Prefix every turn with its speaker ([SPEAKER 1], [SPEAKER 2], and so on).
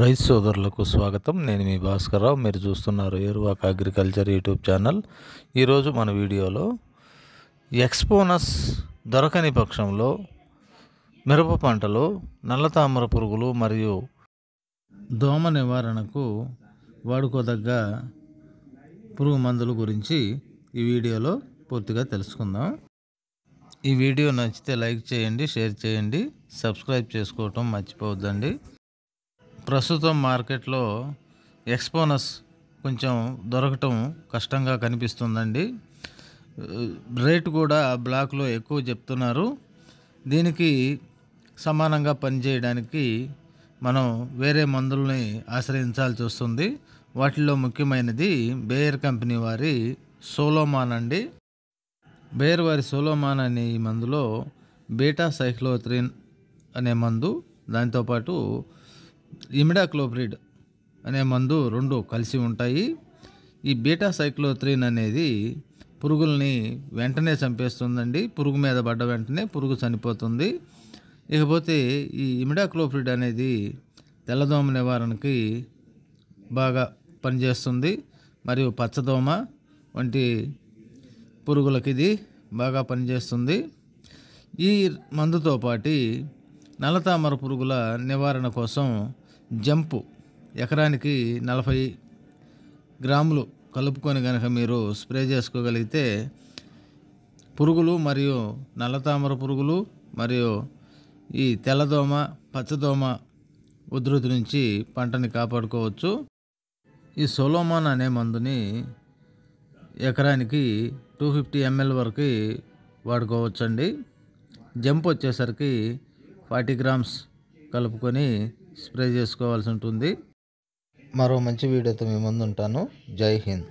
[SPEAKER 1] రైతు సోదరులకు స్వాగతం నేను మీ రావు మీరు చూస్తున్నారు ఏరువాక అగ్రికల్చర్ యూట్యూబ్ ఛానల్ ఈరోజు మన వీడియోలో ఎక్స్పోనస్ దొరకని పక్షంలో మిరప పంటలో తామర పురుగులు మరియు దోమ నివారణకు వాడుకోదగ్గ పురుగు మందుల గురించి ఈ వీడియోలో పూర్తిగా తెలుసుకుందాం ఈ వీడియో నచ్చితే లైక్ చేయండి షేర్ చేయండి సబ్స్క్రైబ్ చేసుకోవటం మర్చిపోవద్దండి ప్రస్తుతం మార్కెట్లో ఎక్స్పోనస్ కొంచెం దొరకటం కష్టంగా కనిపిస్తుందండి రేటు కూడా బ్లాక్లో ఎక్కువ చెప్తున్నారు దీనికి సమానంగా పనిచేయడానికి మనం వేరే మందుల్ని ఆశ్రయించాల్సి వస్తుంది వాటిలో ముఖ్యమైనది బేయర్ కంపెనీ వారి సోలోమాన్ అండి బేయర్ వారి సోలోమాన్ అనే ఈ మందులో బీటా సైక్లోత్రిన్ అనే మందు దాంతోపాటు ఇమిడాక్లోప్రిడ్ అనే మందు రెండు కలిసి ఉంటాయి ఈ బీటా సైక్లోత్రిన్ అనేది పురుగుల్ని వెంటనే చంపేస్తుందండి పురుగు మీద పడ్డ వెంటనే పురుగు చనిపోతుంది ఇకపోతే ఈ ఇమిడాక్లోప్రిడ్ అనేది తెల్లదోమ నివారణకి బాగా పనిచేస్తుంది మరియు పచ్చదోమ వంటి పురుగులకి ఇది బాగా పనిచేస్తుంది ఈ మందుతో పాటు నల్లతామర పురుగుల నివారణ కోసం జంపు ఎకరానికి నలభై గ్రాములు కలుపుకొని కనుక మీరు స్ప్రే చేసుకోగలిగితే పురుగులు మరియు నల్లతామర పురుగులు మరియు ఈ తెల్లదోమ పచ్చదోమ ఉధృతి నుంచి పంటని కాపాడుకోవచ్చు ఈ సోలోమాన్ అనే మందుని ఎకరానికి టూ ఫిఫ్టీ ఎంఎల్ వరకు వాడుకోవచ్చండి జంప్ వచ్చేసరికి ఫార్టీ గ్రామ్స్ కలుపుకొని స్ప్రే చేసుకోవాల్సి ఉంటుంది మరో మంచి వీడియోతో మీ ముందు ఉంటాను జై హింద్